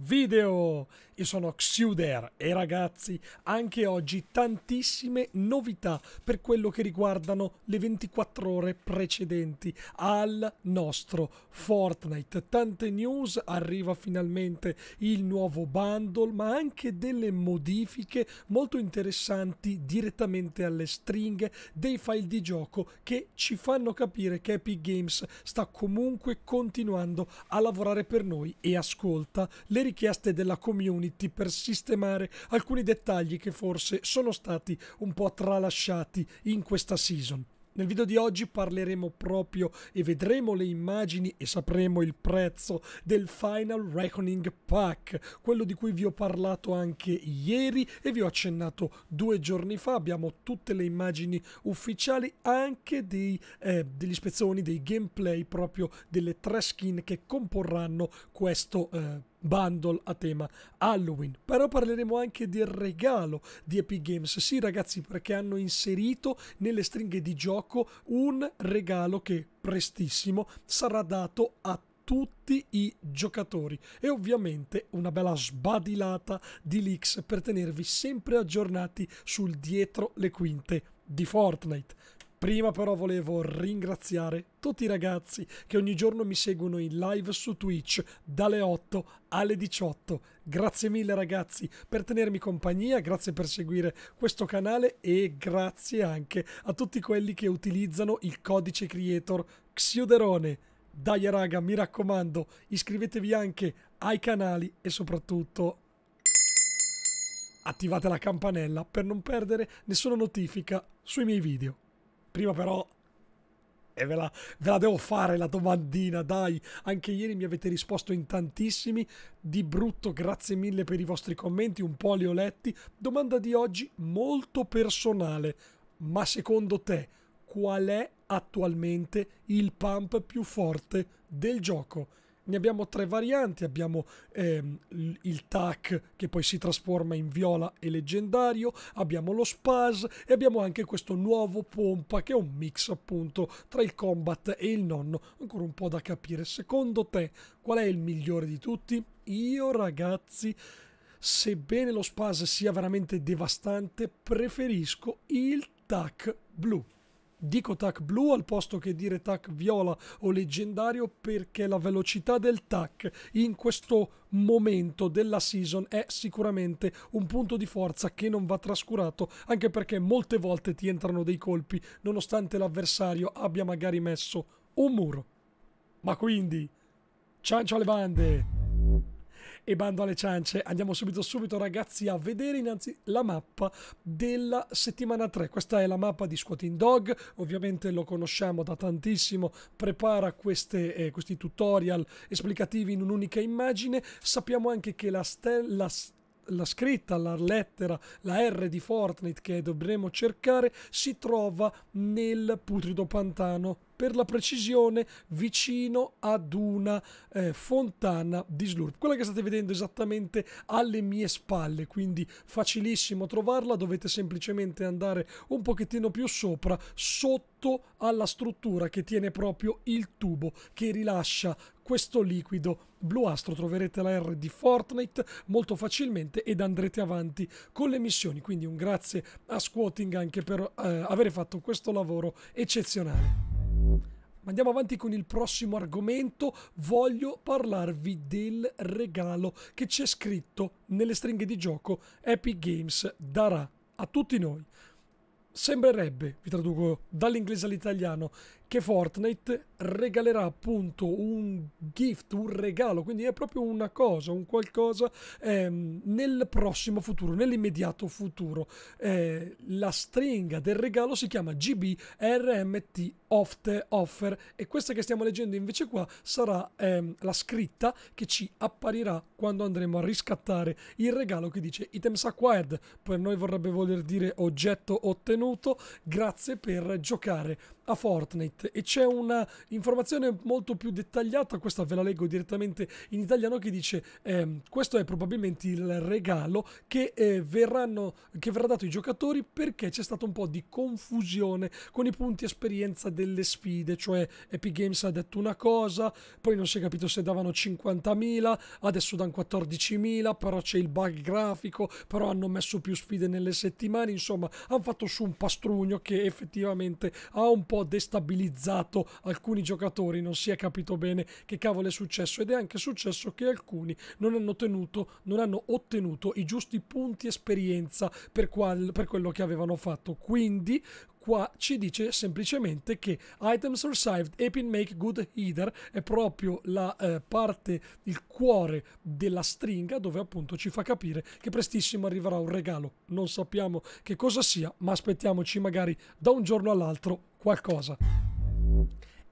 video. Io sono Xuder e ragazzi, anche oggi tantissime novità per quello che riguardano le 24 ore precedenti al nostro Fortnite. Tante news, arriva finalmente il nuovo bundle, ma anche delle modifiche molto interessanti direttamente alle stringhe dei file di gioco che ci fanno capire che Epic Games sta comunque continuando a lavorare per noi e ascolta le richieste richieste della community per sistemare alcuni dettagli che forse sono stati un po' tralasciati in questa season. Nel video di oggi parleremo proprio e vedremo le immagini e sapremo il prezzo del Final Reckoning Pack, quello di cui vi ho parlato anche ieri e vi ho accennato due giorni fa. Abbiamo tutte le immagini ufficiali, anche dei, eh, degli spezzoni, dei gameplay proprio delle tre skin che comporranno questo eh, bundle a tema Halloween. Però parleremo anche del regalo di Epic Games. Sì, ragazzi, perché hanno inserito nelle stringhe di gioco un regalo che prestissimo sarà dato a tutti i giocatori e ovviamente una bella sbadilata di leaks per tenervi sempre aggiornati sul dietro le quinte di Fortnite. Prima però volevo ringraziare tutti i ragazzi che ogni giorno mi seguono in live su Twitch dalle 8 alle 18. Grazie mille ragazzi per tenermi compagnia, grazie per seguire questo canale e grazie anche a tutti quelli che utilizzano il codice creator Xioderone. Dai raga, mi raccomando, iscrivetevi anche ai canali e soprattutto attivate la campanella per non perdere nessuna notifica sui miei video. Prima però... E eh, ve, ve la, devo fare la domandina, dai. Anche ieri mi avete risposto in tantissimi. Di brutto, grazie mille per i vostri commenti, un po' li ho letti. Domanda di oggi molto personale. Ma secondo te qual è attualmente il pump più forte del gioco? Ne abbiamo tre varianti, abbiamo ehm, il TAC che poi si trasforma in viola e leggendario, abbiamo lo Spaz e abbiamo anche questo nuovo Pompa che è un mix appunto tra il combat e il nonno, ancora un po' da capire. Secondo te qual è il migliore di tutti? Io ragazzi sebbene lo Spaz sia veramente devastante, preferisco il TAC blu dico tac blu al posto che dire tac viola o leggendario perché la velocità del tac in questo momento della season è sicuramente un punto di forza che non va trascurato anche perché molte volte ti entrano dei colpi nonostante l'avversario abbia magari messo un muro. Ma quindi, ciancio alle bande! e bando alle ciance, andiamo subito subito ragazzi a vedere innanzi la mappa della settimana 3. Questa è la mappa di Squatting Dog, ovviamente lo conosciamo da tantissimo, prepara queste, eh, questi tutorial esplicativi in un'unica immagine. Sappiamo anche che la stella la scritta, la lettera, la R di Fortnite che dovremo cercare si trova nel putrido pantano, per la precisione vicino ad una eh, fontana di slurp, quella che state vedendo esattamente alle mie spalle, quindi facilissimo trovarla, dovete semplicemente andare un pochettino più sopra, sotto tutto alla struttura che tiene proprio il tubo che rilascia questo liquido bluastro. Troverete la R di Fortnite molto facilmente ed andrete avanti con le missioni. Quindi un grazie a Squatting anche per eh, aver fatto questo lavoro eccezionale. Andiamo avanti con il prossimo argomento, voglio parlarvi del regalo che c'è scritto nelle stringhe di gioco Epic Games darà a tutti noi. Sembrerebbe, vi traduco dall'inglese all'italiano, che Fortnite regalerà appunto un gift, un regalo, quindi è proprio una cosa, un qualcosa ehm, nel prossimo futuro, nell'immediato futuro. Eh, la stringa del regalo si chiama GBRMT Offer e questa che stiamo leggendo invece qua sarà ehm, la scritta che ci apparirà quando andremo a riscattare il regalo che dice Items Acquired, per noi vorrebbe voler dire oggetto ottenuto, grazie per giocare a Fortnite chat e c'è una informazione molto più dettagliata, questa ve la leggo direttamente in italiano, che dice eh, questo è probabilmente il regalo che, eh, verranno, che verrà dato ai giocatori perché c'è stata un po' di confusione con i punti esperienza delle sfide, cioè Epic Games ha detto una cosa, poi non si è capito se davano 50.000, adesso danno 14.000, però c'è il bug grafico, però hanno messo più sfide nelle settimane, insomma hanno fatto su un pastrugno che effettivamente ha un po' destabilizzato penalizzato alcuni giocatori, non si è capito bene che cavolo è successo ed è anche successo che alcuni non hanno, tenuto, non hanno ottenuto i giusti punti esperienza per, qual, per quello che avevano fatto. Quindi qua ci dice semplicemente che Items Received Epin Make Good Header è proprio la eh, parte, il cuore della stringa dove appunto ci fa capire che prestissimo arriverà un regalo. Non sappiamo che cosa sia, ma aspettiamoci magari da un giorno all'altro qualcosa.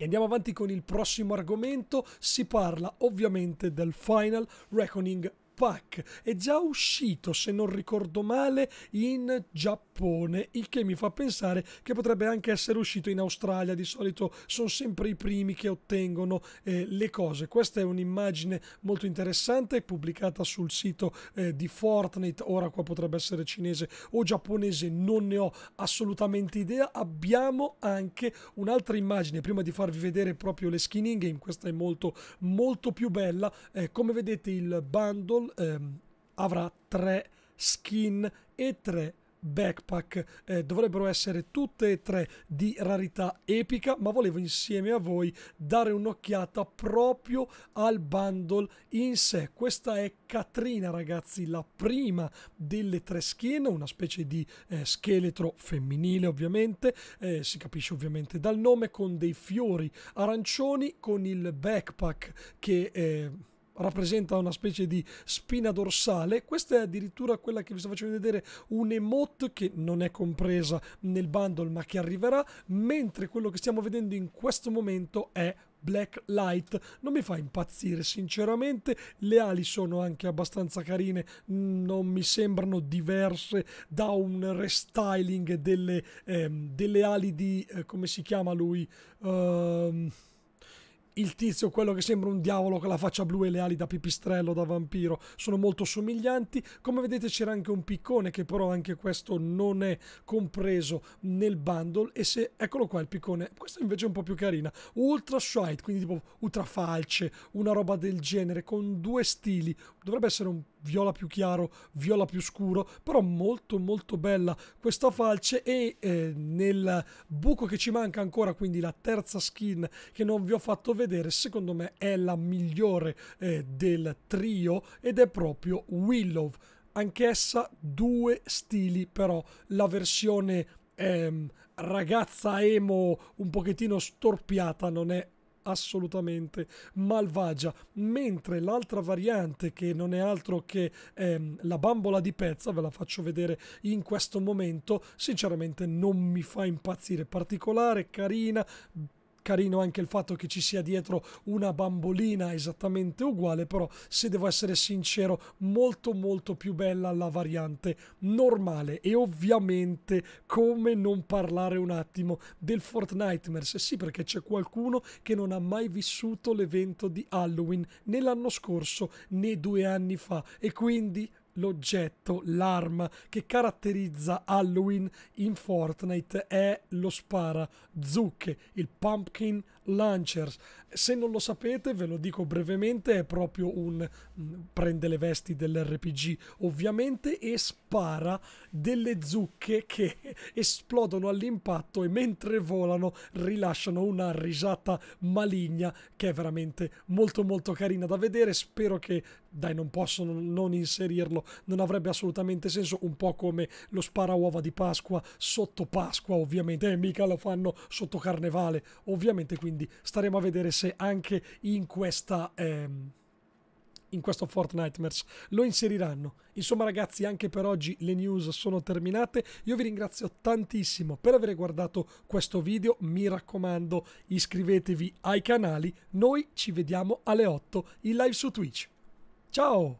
E andiamo avanti con il prossimo argomento, si parla ovviamente del Final Reckoning Pack è già uscito, se non ricordo male, in Giappone, il che mi fa pensare che potrebbe anche essere uscito in Australia. Di solito sono sempre i primi che ottengono eh, le cose. Questa è un'immagine molto interessante pubblicata sul sito eh, di Fortnite. Ora qua potrebbe essere cinese o giapponese, non ne ho assolutamente idea. Abbiamo anche un'altra immagine prima di farvi vedere proprio le skin in game. Questa è molto molto più bella. Eh, come vedete il bundle ehm, avrà tre skin e tre backpack eh, dovrebbero essere tutte e tre di rarità epica ma volevo insieme a voi dare un'occhiata proprio al bundle in sé questa è Katrina ragazzi la prima delle tre skin una specie di eh, scheletro femminile ovviamente eh, si capisce ovviamente dal nome con dei fiori arancioni con il backpack che eh, rappresenta una specie di spina dorsale. Questa è addirittura quella che vi sto facendo vedere, un'emote che non è compresa nel bundle ma che arriverà, mentre quello che stiamo vedendo in questo momento è Black Light non mi fa impazzire sinceramente le ali sono anche abbastanza carine non mi sembrano diverse da un restyling delle, ehm, delle ali di eh, come si chiama lui ehm il tizio, quello che sembra un diavolo con la faccia blu e le ali da pipistrello, da vampiro, sono molto somiglianti. Come vedete c'era anche un piccone che però anche questo non è compreso nel bundle e se, eccolo qua il piccone, questo invece è un po' più carina, ultra shite, quindi tipo ultra falce, una roba del genere, con due stili, dovrebbe essere un viola più chiaro, viola più scuro, però molto molto bella questa falce e eh, nel buco che ci manca ancora, quindi la terza skin che non vi ho fatto vedere, secondo me è la migliore eh, del trio ed è proprio Willow. Anch'essa due stili, però la versione ehm, ragazza emo un pochettino storpiata non è assolutamente malvagia, mentre l'altra variante che non è altro che ehm, la bambola di pezza, ve la faccio vedere in questo momento, sinceramente non mi fa impazzire, particolare, carina, carino anche il fatto che ci sia dietro una bambolina esattamente uguale, però se devo essere sincero molto molto più bella la variante normale e ovviamente come non parlare un attimo del Fortnite sì perché c'è qualcuno che non ha mai vissuto l'evento di Halloween né l'anno scorso né due anni fa e quindi l'oggetto, l'arma che caratterizza Halloween in Fortnite è lo spara zucche, il pumpkin launcher. Se non lo sapete, ve lo dico brevemente, è proprio un mm, prende le vesti dell'RPG, ovviamente e spara delle zucche che esplodono all'impatto e mentre volano rilasciano una risata maligna che è veramente molto molto carina da vedere. Spero che dai, non possono non inserirlo, non avrebbe assolutamente senso, un po' come lo spara uova di Pasqua sotto Pasqua, ovviamente, e eh, mica lo fanno sotto Carnevale, ovviamente, quindi staremo a vedere se anche in questa... Ehm, in questo Fortnite Nightmares lo inseriranno. Insomma ragazzi anche per oggi le news sono terminate, io vi ringrazio tantissimo per aver guardato questo video, mi raccomando iscrivetevi ai canali, noi ci vediamo alle 8 in live su Twitch. Ciao.